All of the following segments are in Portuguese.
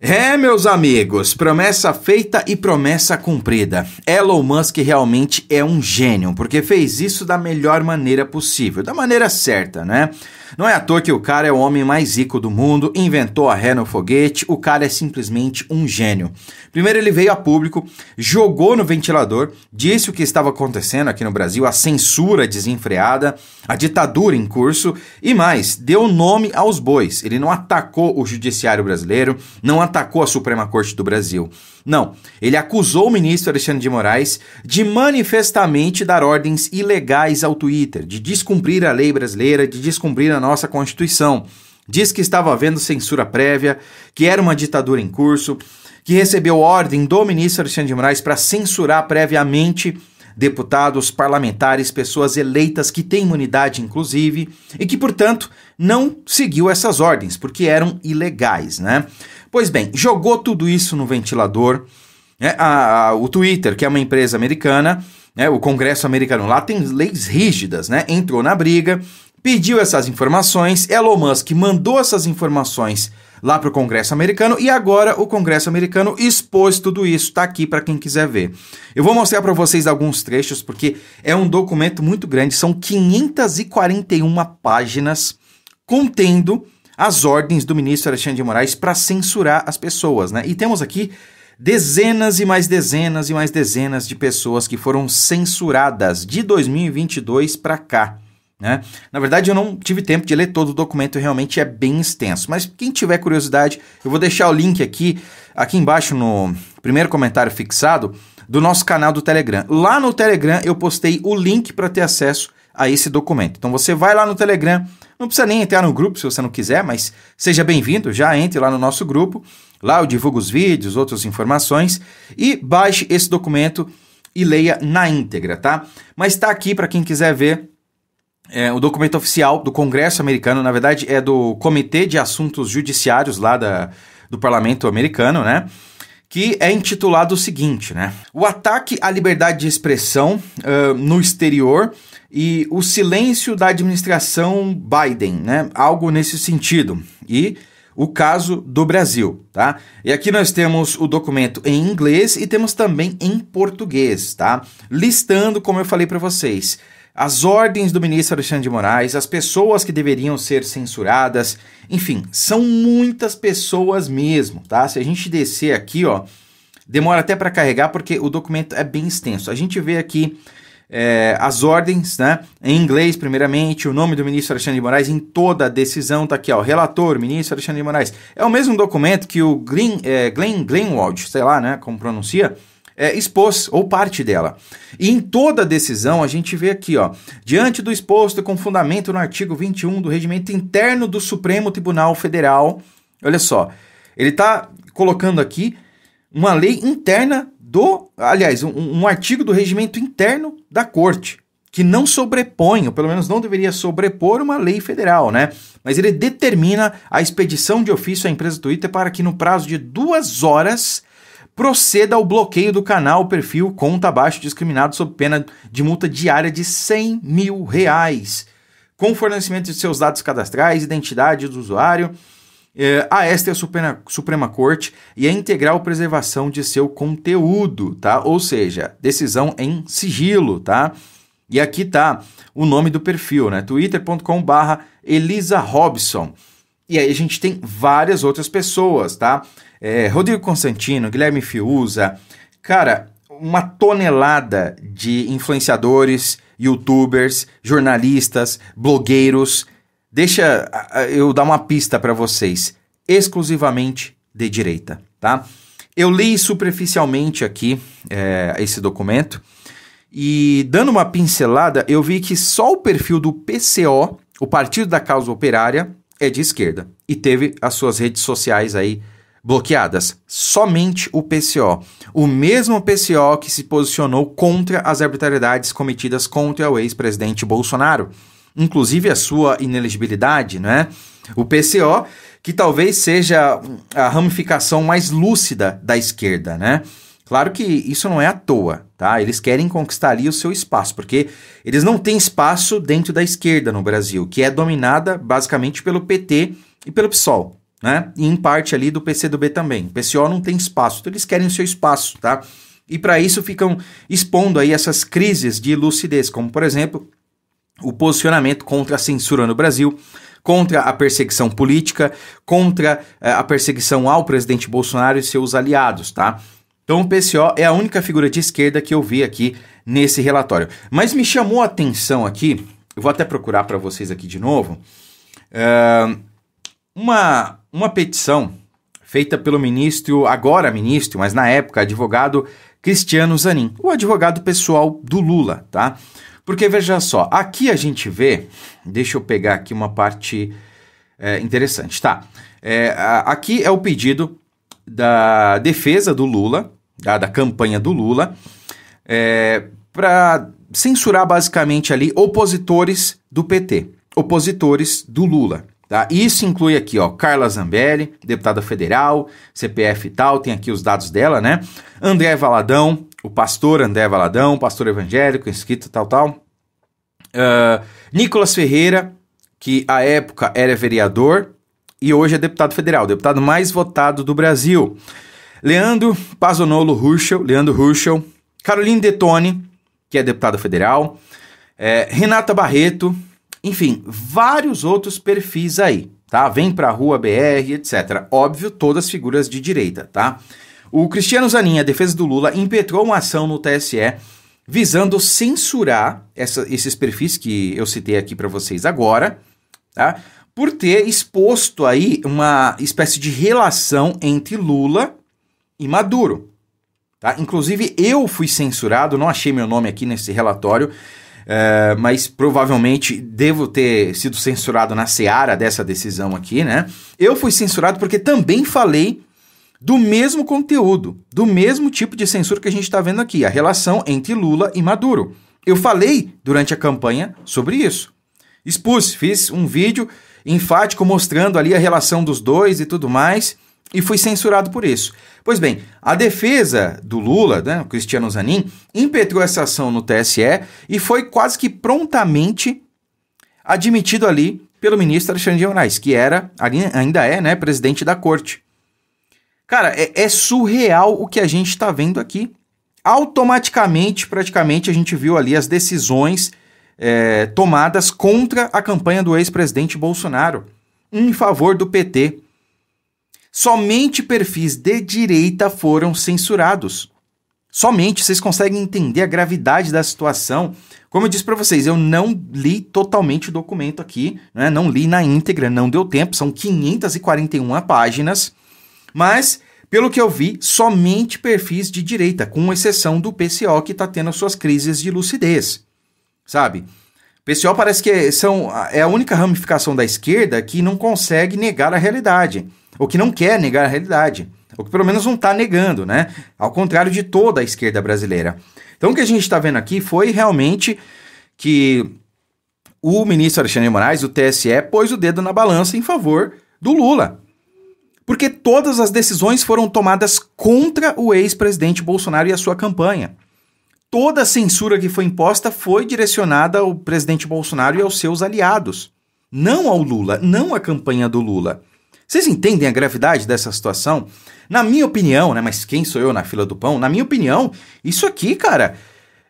É, meus amigos, promessa feita e promessa cumprida. Elon Musk realmente é um gênio, porque fez isso da melhor maneira possível, da maneira certa, né? Não é à toa que o cara é o homem mais rico do mundo, inventou a ré no foguete, o cara é simplesmente um gênio. Primeiro ele veio a público, jogou no ventilador, disse o que estava acontecendo aqui no Brasil, a censura desenfreada, a ditadura em curso e mais, deu nome aos bois. Ele não atacou o judiciário brasileiro, não atacou a Suprema Corte do Brasil. Não, ele acusou o ministro Alexandre de Moraes de manifestamente dar ordens ilegais ao Twitter, de descumprir a lei brasileira, de descumprir a nossa Constituição. Diz que estava havendo censura prévia, que era uma ditadura em curso, que recebeu ordem do ministro Alexandre de Moraes para censurar previamente deputados, parlamentares, pessoas eleitas que têm imunidade, inclusive, e que, portanto, não seguiu essas ordens, porque eram ilegais, né? Pois bem, jogou tudo isso no ventilador. Né? A, a, o Twitter, que é uma empresa americana, né? o Congresso americano lá tem leis rígidas, né? entrou na briga, pediu essas informações, Elon Musk mandou essas informações lá para o Congresso americano e agora o Congresso americano expôs tudo isso, está aqui para quem quiser ver. Eu vou mostrar para vocês alguns trechos porque é um documento muito grande, são 541 páginas contendo as ordens do ministro Alexandre de Moraes para censurar as pessoas, né? E temos aqui dezenas e mais dezenas e mais dezenas de pessoas que foram censuradas de 2022 para cá. Né? Na verdade, eu não tive tempo de ler todo o documento, realmente é bem extenso. Mas quem tiver curiosidade, eu vou deixar o link aqui, aqui embaixo no primeiro comentário fixado do nosso canal do Telegram. Lá no Telegram eu postei o link para ter acesso a esse documento. Então você vai lá no Telegram, não precisa nem entrar no grupo se você não quiser, mas seja bem-vindo, já entre lá no nosso grupo. Lá eu divulgo os vídeos, outras informações e baixe esse documento e leia na íntegra, tá? Mas está aqui para quem quiser ver é, o documento oficial do Congresso americano, na verdade é do Comitê de Assuntos Judiciários lá da, do Parlamento americano, né? que é intitulado o seguinte, né? O ataque à liberdade de expressão uh, no exterior e o silêncio da administração Biden, né? Algo nesse sentido. E o caso do Brasil, tá? E aqui nós temos o documento em inglês e temos também em português, tá? Listando, como eu falei para vocês, as ordens do ministro Alexandre de Moraes, as pessoas que deveriam ser censuradas, enfim, são muitas pessoas mesmo, tá? Se a gente descer aqui, ó, demora até para carregar porque o documento é bem extenso. A gente vê aqui é, as ordens, né? Em inglês, primeiramente, o nome do ministro Alexandre de Moraes em toda a decisão tá aqui, ó. Relator, ministro Alexandre de Moraes. É o mesmo documento que o Green, é, Glenn Glenwald, sei lá, né? Como pronuncia, é, expôs, ou parte dela. E em toda decisão, a gente vê aqui, ó, diante do exposto com fundamento no artigo 21 do Regimento Interno do Supremo Tribunal Federal, olha só, ele está colocando aqui uma lei interna do, aliás, um, um artigo do regimento interno da corte, que não sobrepõe, ou pelo menos não deveria sobrepor uma lei federal, né? Mas ele determina a expedição de ofício à empresa Twitter para que no prazo de duas horas proceda ao bloqueio do canal, perfil, conta abaixo discriminado sob pena de multa diária de 100 mil reais, com fornecimento de seus dados cadastrais, identidade do usuário, eh, a esta é a Suprema, Suprema Corte e é a integral preservação de seu conteúdo, tá? Ou seja, decisão em sigilo, tá? E aqui tá o nome do perfil, né? twitter.com barra Elisa Robson. E aí a gente tem várias outras pessoas, tá? é, Rodrigo Constantino, Guilherme Fiuza, cara, uma tonelada de influenciadores, youtubers, jornalistas, blogueiros. Deixa eu dar uma pista para vocês, exclusivamente de direita, tá? Eu li superficialmente aqui é, esse documento e, dando uma pincelada, eu vi que só o perfil do PCO, o Partido da Causa Operária, é de esquerda e teve as suas redes sociais aí bloqueadas. Somente o PCO. O mesmo PCO que se posicionou contra as arbitrariedades cometidas contra o ex-presidente Bolsonaro, inclusive a sua inelegibilidade, é O PCO, que talvez seja a ramificação mais lúcida da esquerda, né? Claro que isso não é à toa, tá? Eles querem conquistar ali o seu espaço, porque eles não têm espaço dentro da esquerda no Brasil, que é dominada basicamente pelo PT e pelo PSOL, né? E em parte ali do PCdoB também. O PCO não tem espaço, então eles querem o seu espaço, tá? E para isso ficam expondo aí essas crises de lucidez, como por exemplo, o posicionamento contra a censura no Brasil, contra a perseguição política, contra eh, a perseguição ao presidente Bolsonaro e seus aliados, tá? Então o PCO é a única figura de esquerda que eu vi aqui nesse relatório. Mas me chamou a atenção aqui, eu vou até procurar para vocês aqui de novo, eh, uma, uma petição feita pelo ministro, agora ministro, mas na época advogado Cristiano Zanin, o advogado pessoal do Lula, tá? Porque veja só, aqui a gente vê, deixa eu pegar aqui uma parte é, interessante, tá? É, a, aqui é o pedido da defesa do Lula, da, da campanha do Lula, é, para censurar basicamente ali opositores do PT, opositores do Lula, Tá? Isso inclui aqui, ó, Carla Zambelli, deputada federal, CPF e tal, tem aqui os dados dela, né? André Valadão, o pastor André Valadão, pastor evangélico, inscrito tal, tal. Uh, Nicolas Ferreira, que à época era vereador e hoje é deputado federal, deputado mais votado do Brasil. Leandro Pazonolo Ruschel, Leandro Ruschel, Caroline Detone, que é deputada federal, é, Renata Barreto, enfim, vários outros perfis aí, tá? Vem pra rua BR, etc. Óbvio, todas figuras de direita, tá? O Cristiano Zanin, a defesa do Lula, impetrou uma ação no TSE visando censurar essa, esses perfis que eu citei aqui para vocês agora, tá? Por ter exposto aí uma espécie de relação entre Lula e Maduro, tá? Inclusive eu fui censurado, não achei meu nome aqui nesse relatório, é, mas provavelmente devo ter sido censurado na seara dessa decisão aqui, né? Eu fui censurado porque também falei do mesmo conteúdo, do mesmo tipo de censura que a gente está vendo aqui, a relação entre Lula e Maduro. Eu falei durante a campanha sobre isso. Expus, fiz um vídeo enfático mostrando ali a relação dos dois e tudo mais e foi censurado por isso. Pois bem, a defesa do Lula, né, Cristiano Zanin, impetrou essa ação no TSE e foi quase que prontamente admitido ali pelo ministro Alexandre de Moraes, que era, ainda é, né, presidente da corte. Cara, é, é surreal o que a gente está vendo aqui. Automaticamente, praticamente, a gente viu ali as decisões é, tomadas contra a campanha do ex-presidente Bolsonaro, em favor do PT. Somente perfis de direita foram censurados. Somente vocês conseguem entender a gravidade da situação. Como eu disse para vocês, eu não li totalmente o documento aqui, né? não li na íntegra, não deu tempo, são 541 páginas, mas pelo que eu vi, somente perfis de direita, com exceção do PCO que está tendo suas crises de lucidez, sabe? PCO parece que são, é a única ramificação da esquerda que não consegue negar a realidade ou que não quer negar a realidade, ou que pelo menos não está negando, né? Ao contrário de toda a esquerda brasileira. Então o que a gente está vendo aqui foi realmente que o ministro Alexandre de Moraes, o TSE, pôs o dedo na balança em favor do Lula. Porque todas as decisões foram tomadas contra o ex-presidente Bolsonaro e a sua campanha. Toda a censura que foi imposta foi direcionada ao presidente Bolsonaro e aos seus aliados. Não ao Lula, não à campanha do Lula. Vocês entendem a gravidade dessa situação? Na minha opinião, né? Mas quem sou eu na fila do pão? Na minha opinião, isso aqui, cara,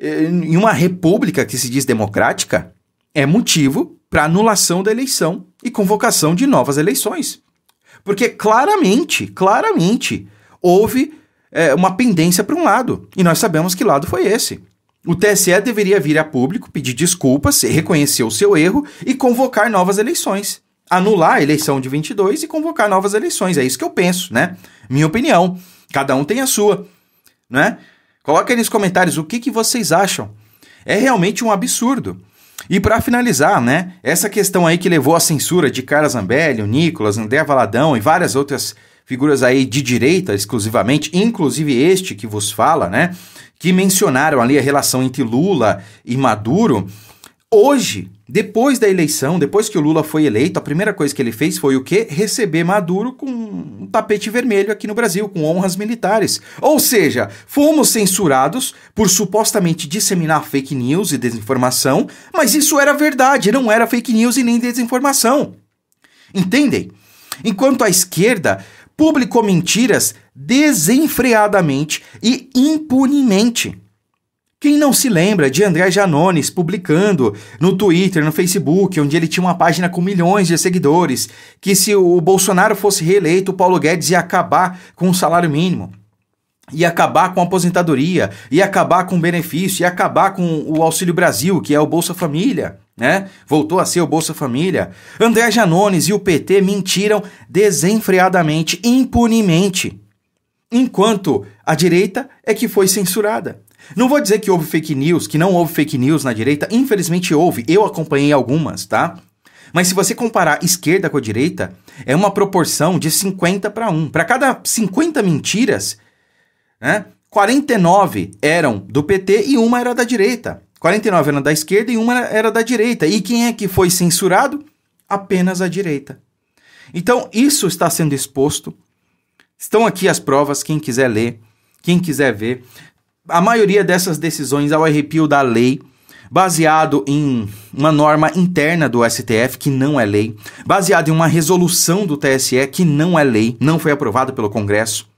é, em uma república que se diz democrática, é motivo para anulação da eleição e convocação de novas eleições. Porque claramente, claramente, houve é, uma pendência para um lado. E nós sabemos que lado foi esse. O TSE deveria vir a público pedir desculpas, reconhecer o seu erro e convocar novas eleições anular a eleição de 22 e convocar novas eleições. É isso que eu penso, né? Minha opinião. Cada um tem a sua, né? coloca aí nos comentários o que, que vocês acham. É realmente um absurdo. E para finalizar, né, essa questão aí que levou à censura de Carla Zambelli, o Nicolas, André Valadão e várias outras figuras aí de direita exclusivamente, inclusive este que vos fala, né, que mencionaram ali a relação entre Lula e Maduro, hoje depois da eleição, depois que o Lula foi eleito, a primeira coisa que ele fez foi o quê? Receber Maduro com um tapete vermelho aqui no Brasil, com honras militares. Ou seja, fomos censurados por supostamente disseminar fake news e desinformação, mas isso era verdade, não era fake news e nem desinformação. Entendem? Enquanto a esquerda publicou mentiras desenfreadamente e impunemente. Quem não se lembra de André Janones publicando no Twitter, no Facebook, onde ele tinha uma página com milhões de seguidores, que se o Bolsonaro fosse reeleito, o Paulo Guedes ia acabar com o salário mínimo? e acabar com a aposentadoria, e acabar com o benefício, e acabar com o Auxílio Brasil, que é o Bolsa Família, né? Voltou a ser o Bolsa Família. André Janones e o PT mentiram desenfreadamente, impunemente. Enquanto a direita é que foi censurada. Não vou dizer que houve fake news, que não houve fake news na direita, infelizmente houve, eu acompanhei algumas, tá? Mas se você comparar esquerda com a direita, é uma proporção de 50 para 1. Para cada 50 mentiras, né, 49 eram do PT e uma era da direita. 49 eram da esquerda e uma era da direita. E quem é que foi censurado? Apenas a direita. Então, isso está sendo exposto. Estão aqui as provas, quem quiser ler, quem quiser ver a maioria dessas decisões ao é arrepio da lei, baseado em uma norma interna do STF que não é lei, baseado em uma resolução do TSE que não é lei, não foi aprovado pelo Congresso.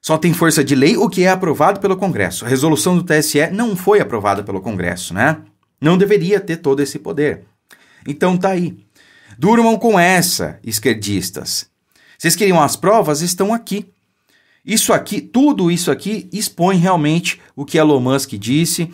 Só tem força de lei o que é aprovado pelo Congresso. A resolução do TSE não foi aprovada pelo Congresso, né? Não deveria ter todo esse poder. Então tá aí. Durmam com essa, esquerdistas. Vocês queriam as provas? Estão aqui. Isso aqui, tudo isso aqui expõe realmente o que Elon Musk disse,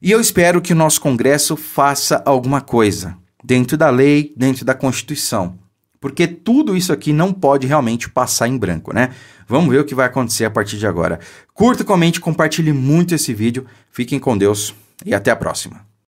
e eu espero que o nosso Congresso faça alguma coisa dentro da lei, dentro da Constituição. Porque tudo isso aqui não pode realmente passar em branco, né? Vamos ver o que vai acontecer a partir de agora. Curta, comente, compartilhe muito esse vídeo. Fiquem com Deus e até a próxima.